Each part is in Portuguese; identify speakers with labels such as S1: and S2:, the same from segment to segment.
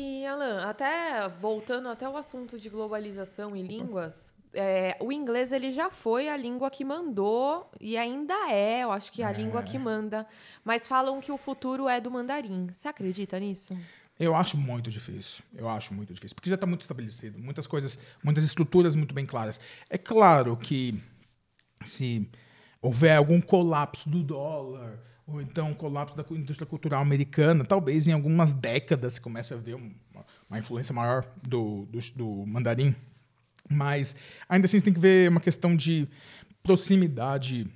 S1: E, Alan, até voltando até o assunto de globalização e línguas, é, o inglês ele já foi a língua que mandou e ainda é, eu acho que é a é. língua que manda. Mas falam que o futuro é do mandarim. Você acredita nisso?
S2: Eu acho muito difícil. Eu acho muito difícil. Porque já está muito estabelecido. Muitas coisas, muitas estruturas muito bem claras. É claro que se houver algum colapso do dólar, ou então o colapso da indústria cultural americana, talvez em algumas décadas se comece a ver uma, uma influência maior do, do, do, mandarim. Mas ainda assim você tem que ver uma questão de proximidade,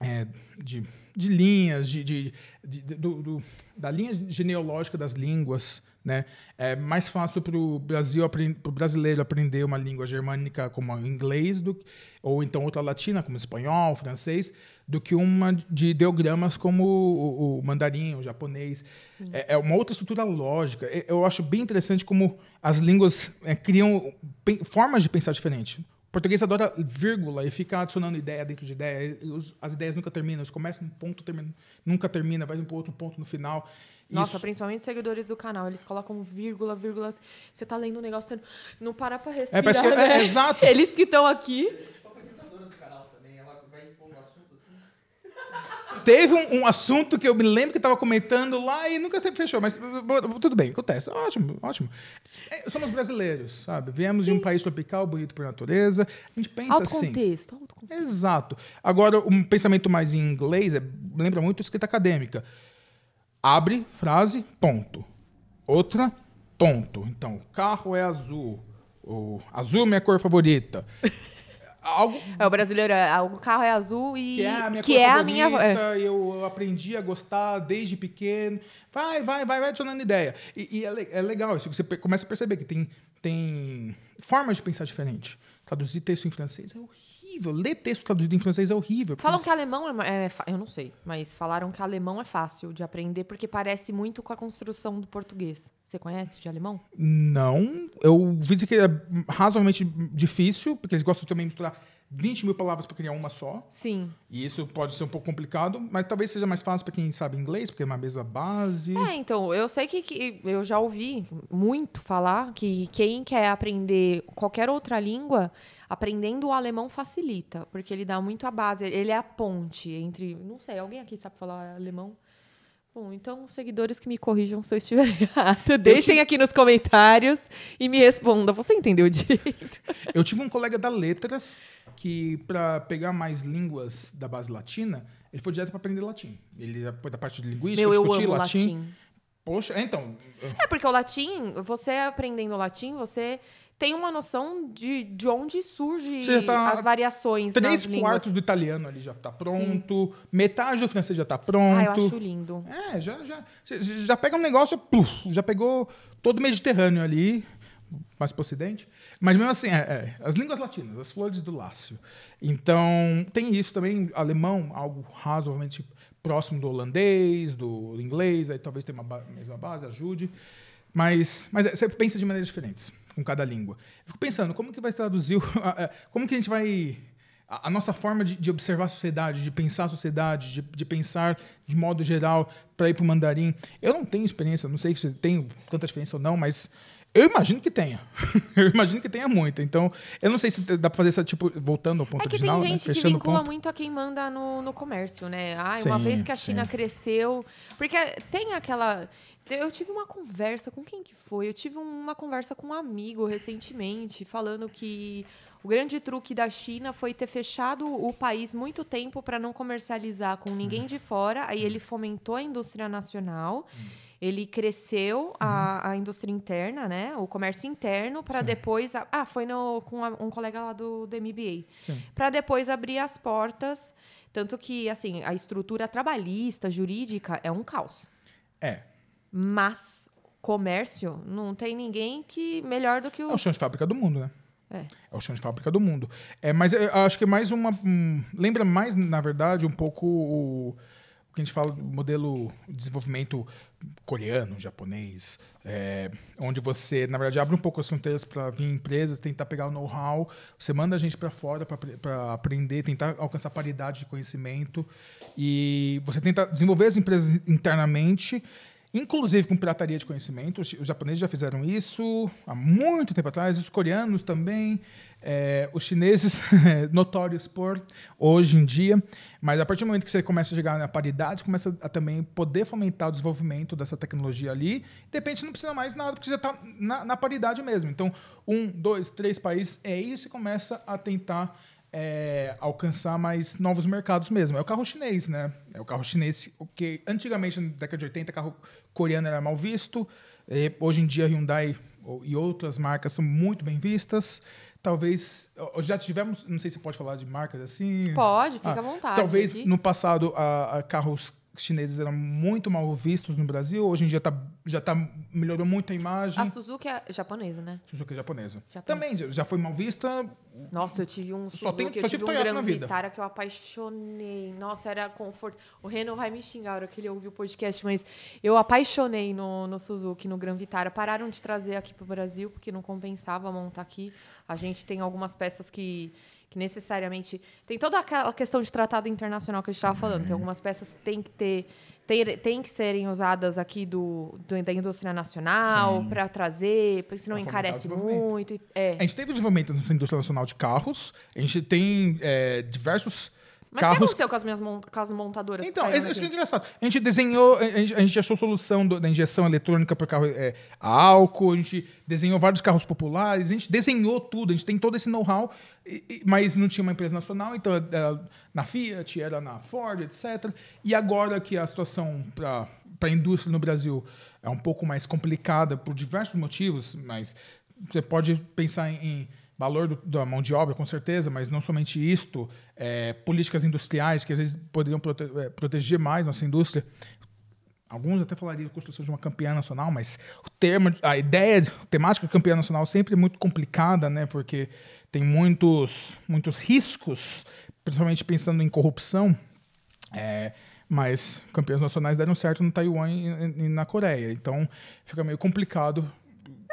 S2: é, de de linhas, de, de, de, de do, do, da linha genealógica das línguas. Né? É mais fácil para o Brasil pro brasileiro aprender uma língua germânica como inglês do, ou então outra latina como espanhol, francês, do que uma de ideogramas como o, o mandarim, o japonês. É, é, uma outra estrutura lógica. Eu acho bem interessante como as línguas é, criam formas de pensar diferente português adora vírgula e fica adicionando ideia dentro de ideia. Os, as ideias nunca terminam. Eles começam num ponto, termina, nunca termina, vai para outro ponto no final. Nossa, Isso.
S1: principalmente os seguidores do canal, eles colocam vírgula, vírgula. Você tá lendo um negócio, você não para é, para respirar. É, que, né? é, é, exato. Eles que estão aqui.
S2: teve um, um, assunto que eu me lembro que estava comentando lá e nunca fechou, mas tudo bem, acontece. Ótimo, ótimo. É, somos brasileiros, sabe? Viemos Sim. de um país tropical, bonito por natureza. A gente pensa alto assim. Contexto, alto contexto. Exato. Agora, um pensamento mais em inglês é, lembra muito escrita acadêmica. Abre frase, ponto. Outra, ponto. Então, carro é azul. azul é minha cor favorita. Algo... É o brasileiro, é, ah, o carro é
S1: azul e que é a minha, que é a minha... É.
S2: eu aprendi a gostar desde pequeno. Vai, vai, vai, vai adicionando ideia. E, e é, é, legal isso, você começa a perceber que tem, tem formas de pensar diferente. Traduzir texto em francês é horrível horrível. Ler texto traduzido em francês é horrível. Falam
S1: que alemão é, é, Eu não sei, mas falaram que alemão é fácil de aprender porque parece muito com a construção do português. Você conhece de alemão?
S2: Não. Eu vi dizer que é razoavelmente difícil, porque eles gostam também de misturar 20 mil palavras para criar uma só. Sim. E isso pode ser um pouco complicado, mas talvez seja mais fácil para quem sabe inglês, porque é uma mesa base. É,
S1: então, eu sei que, que eu já ouvi muito falar que quem quer aprender qualquer outra língua, aprendendo o alemão facilita, porque ele dá muito a base, ele é a ponte entre. Não sei, alguém aqui sabe falar alemão? Bom, então, seguidores que me corrijam se eu estiver errado, deixem tive...
S2: aqui nos comentários e me respondam. Você entendeu direito? Eu tive um colega da Letras que para pegar mais línguas da base latina, ele foi direto para aprender latim. Ele foi é da parte de linguística, Meu, discutir latim. latim. Poxa, é, então.
S1: É porque o latim, você aprendendo latim, você tem uma noção de, de onde surge tá as variações. Três quartos
S2: do italiano ali já está pronto, Sim. metade do francês já está pronto. Ah, eu acho
S1: lindo. É, já, já,
S2: já pega um negócio, já pegou todo o Mediterrâneo ali mais para o Ocidente. Mas mesmo assim, é, é, as línguas latinas, as flores do lácio. Então, tem isso também, alemão, algo razoavelmente próximo do holandês, do inglês, aí talvez tenha uma ba mesma base, ajude. Mas, mas é, você pensa de maneiras diferentes com cada língua. Eu fico pensando, como que vai traduzir, como que a gente vai... A, a nossa forma de, de, observar a sociedade, de pensar a sociedade, de, de pensar de modo geral para ir para o mandarim. Eu não tenho experiência, não sei se tem tanta experiência ou não, mas eu imagino que tenha. eu imagino que tenha muito. Então, eu não sei se dá pra fazer essa, tipo, voltando ao ponto é que original, tem né, gente né? que vincula
S1: muito a quem manda no, no comércio, né? Ah, uma vez que a China sim. cresceu... Porque tem aquela... Eu tive uma conversa com quem que foi? Eu tive uma conversa com um amigo recentemente, falando que o grande truque da China foi ter fechado o país muito tempo para não comercializar com ninguém hum. de fora. Aí ele fomentou a indústria nacional. Hum ele cresceu a, uhum. a indústria interna, né? O comércio interno, para depois. A, ah, foi no, com a, um colega lá do, do MBA. Para depois abrir as portas. Tanto que, assim, a estrutura trabalhista, jurídica, é um caos. É. Mas comércio, não tem ninguém que melhor do que o. Os... É o chão
S2: de fábrica do mundo, né? É. é o chão de fábrica do mundo. É, mas é, acho que é mais uma. Hum, lembra mais, na verdade, um pouco o, o que a gente fala do modelo de desenvolvimento coreano, japonês, é, onde você, na verdade, abre um pouco as fronteiras para vir empresas, tentar pegar o know-how, você manda a gente para fora para aprender, tentar alcançar paridade de conhecimento e você tenta desenvolver as empresas internamente inclusive com pirataria de conhecimento. Os japoneses já fizeram isso há muito tempo atrás, os coreanos também, é, os chineses, notórios por hoje em dia. Mas a partir do momento que você começa a chegar na paridade, começa a também poder fomentar o desenvolvimento dessa tecnologia ali. De repente não precisa mais nada, porque já está na, na paridade mesmo. Então, um, dois, três países, é isso e começa a tentar é, alcançar mais novos mercados mesmo. É o carro chinês, né? É o carro chinês que antigamente, na década de 80, carro coreano era mal visto. hoje em dia, Hyundai e outras marcas são muito bem vistas. Talvez já tivemos, não sei se pode falar de marcas assim. Pode, fica ah, à vontade. Talvez aqui. no passado a, a carros chineses eram muito mal vistos no Brasil. Hoje em dia tá, já tá, melhorou muito a imagem. A
S1: Suzuki é japonesa, né?
S2: Suzuki é japonesa. Também já foi mal vista. Nossa, eu tive um Suzuki, só tem, só eu tive um Gran Vitara
S1: que eu apaixonei. Nossa, era conforto. O Renan vai me xingar agora que ele ouviu o podcast, mas eu apaixonei no, no Suzuki, no Gran Vitara. Pararam de trazer aqui para o Brasil porque não compensava montar aqui. A gente tem algumas peças que que necessariamente tem toda aquela questão de tratado internacional que a gente estava falando. Tem uhum. algumas peças que têm que ter ter, tem que serem usadas aqui do, do da indústria nacional para trazer, porque senão encarece muito. E, é. A gente
S2: tem desenvolvimento na indústria nacional de carros, a gente tem é, diversos mas carros... o que aconteceu
S1: com as minhas com as montadoras? Então, que isso, que é
S2: engraçado. A gente desenhou, a gente, a gente achou solução do, da injeção eletrônica para carro é, álcool, a gente desenhou vários carros populares, a gente desenhou tudo, a gente tem todo esse know-how, mas não tinha uma empresa nacional, então era é, é, na Fiat, era na Ford, etc. E agora que a situação para a indústria no Brasil é um pouco mais complicada por diversos motivos, mas você pode pensar em, em valor do, da mão de obra, com certeza, mas não somente isto, é, políticas industriais que às vezes poderiam prote é, proteger mais nossa indústria. Alguns até falariam construção de uma campeã nacional, mas o termo, a ideia, a temática campeã nacional sempre é muito complicada, né? Porque tem muitos, muitos riscos, principalmente pensando em corrupção. É, mas campeões nacionais deram certo no Taiwan e, e na Coreia, então fica meio complicado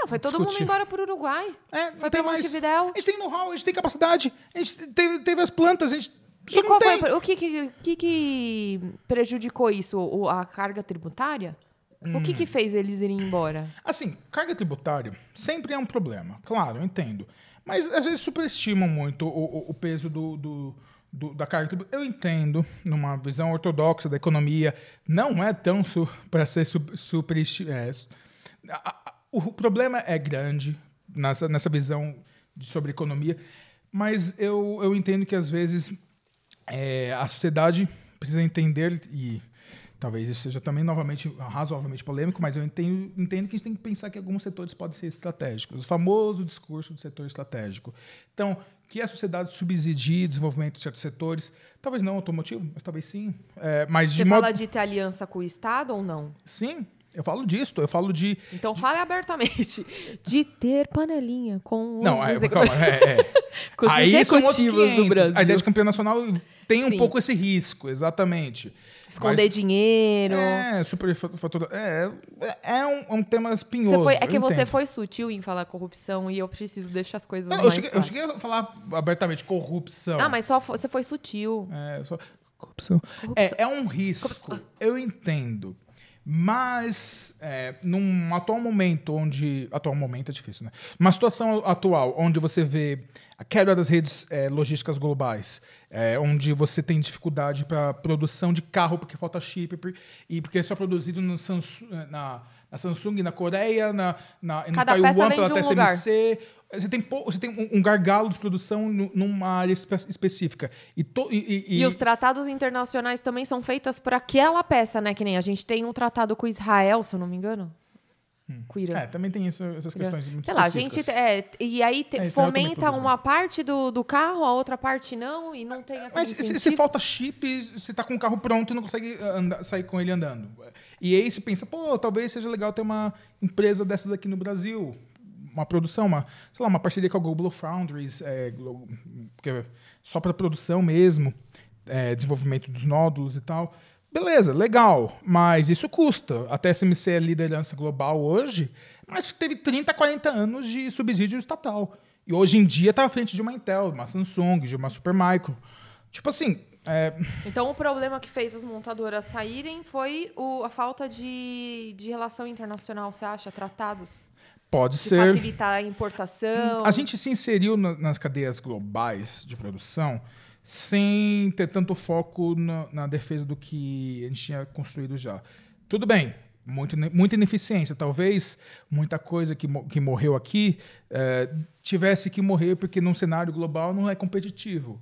S2: não, foi todo discutir. mundo embora para o Uruguai. É, foi para Montevidéu. A gente tem know-how, a gente tem capacidade, a gente teve, teve as plantas, a gente. E qual tem. foi, o que,
S1: que, que, prejudicou isso? a carga tributária? Hum. O que, que hum.
S2: fez eles irem embora? Assim, carga tributária sempre é um problema. Claro, eu entendo. Mas às vezes superestimam muito o, o, o peso do, do do, da carga tributária. Eu entendo, numa visão ortodoxa da economia, não é tão su, para ser su, É, o problema é grande nessa, nessa visão de, sobre economia, mas eu, eu entendo que às vezes é, a sociedade precisa entender, e talvez isso seja também novamente razoavelmente polêmico, mas eu entendo, entendo que a gente tem que pensar que alguns setores podem ser estratégicos. O famoso discurso do setor estratégico. Então, que a sociedade subsidie desenvolvimento de certos setores, talvez não automotivo, mas talvez sim. É, mas Você de fala modo... de
S1: ter aliança com o Estado ou não? Sim,
S2: eu falo disso, eu falo de.
S1: Então de... abertamente. De ter panelinha com os. Não, é, calma, é, é.
S2: com os Aí executivos do Brasil. A ideia de campeão nacional tem Sim. um pouco esse risco, exatamente. Esconder Mas, dinheiro. É, superfatura. É, é, é um, é um, tema espinhoso. Você foi, é que você entendo.
S1: foi sutil em falar corrupção e eu preciso deixar as coisas. Não, eu, cheguei, claras. eu
S2: cheguei a falar abertamente corrupção. Ah, mas só você foi sutil. É, só. Corrupção. corrupção. É, é um risco. Corrupção. Eu entendo. Mas, é, num atual momento onde. Atual momento é difícil, né? Uma situação atual onde você vê a queda das redes é, logísticas globais, é, onde você tem dificuldade para produção de carro porque falta chip e porque é só produzido no Samsung, na a Samsung na Coreia, na, na, no Taiwan pela TSMC. Você tem, você tem um gargalo de produção numa área espe específica. E, to, e, e, e, os
S1: tratados internacionais também são feitos para aquela peça, né? Que nem a gente tem um tratado com Israel, se eu não me
S2: engano. Hum. É, também tem isso, essas questões muito Sei lá, a gente.
S1: É, e aí te, é, é fomenta uma parte do, do carro, a outra parte não, e não tem Mas se, se,
S2: falta chip, você está com o carro pronto e não consegue andar, sair com ele andando. E aí se pensa, pô, talvez seja legal ter uma empresa dessas aqui no Brasil, uma produção, uma, sei lá, uma parceria com a Global Foundries, é, só para produção mesmo, é, desenvolvimento dos nódulos e tal. Beleza, legal, mas isso custa. A TSMC é liderança global hoje, mas teve 30, 40 anos de subsídio estatal. E hoje em dia está à frente de uma Intel, de uma Samsung, de uma Supermicro. Tipo assim, é...
S1: Então, o problema que fez as montadoras saírem foi o, a falta de, de relação internacional, você acha? Tratados? Pode de ser. Facilitar a importação. A
S2: gente se inseriu na, nas cadeias globais de produção sem ter tanto foco na, na, defesa do que a gente tinha construído já. Tudo bem, muito, muita ineficiência. Talvez muita coisa que, que morreu aqui é, tivesse que morrer porque num cenário global não é competitivo.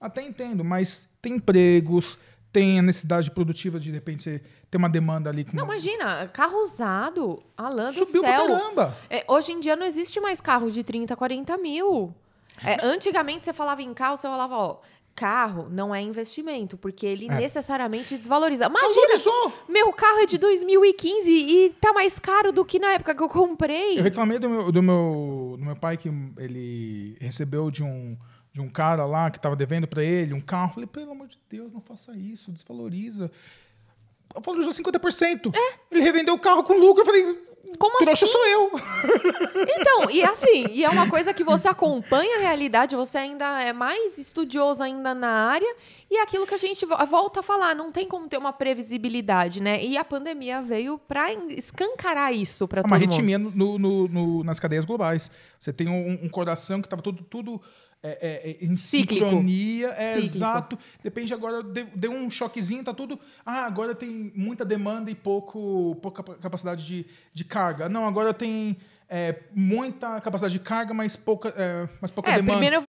S2: Até entendo, mas tem empregos, tem a necessidade produtiva de, de repente você ter uma demanda ali. não, uma...
S1: imagina, carro usado, Alan do Subiu céu. Pra caramba. É, hoje em dia não existe mais carro de 30, 40 mil. É, antigamente você falava em carro, você falava, ó, carro não é investimento, porque ele é. necessariamente desvaloriza. Imagina! Valorizou. Meu carro é de 2015 e tá mais caro do que na época que eu comprei. Eu reclamei
S2: do meu, do meu, do meu pai que ele recebeu de um de um cara lá que estava devendo para ele um carro. Eu falei, pelo amor de Deus, não faça isso, desvaloriza. Eu 50%. É. Ele revendeu o carro com lucro. Eu falei, como assim? sou eu.
S1: Então, e assim, e é uma coisa que você acompanha a realidade, você ainda é mais estudioso ainda na área, e é aquilo que a gente volta a falar, não tem como ter uma previsibilidade, né? E a pandemia veio para escancarar
S2: isso para é todo mundo. uma arritmia no, no, no, nas cadeias globais. Você tem um, um coração que estava tudo, tudo é, é, é, em Cíclico. sincronia. É Cíclico. exato. Depende agora, deu um choquezinho, tá tudo. Ah, agora tem muita demanda e pouco, pouca capacidade de, de carga. Não, agora tem. É, muita capacidade de carga, mas pouca, é, mas pouca é, demanda. Primeiro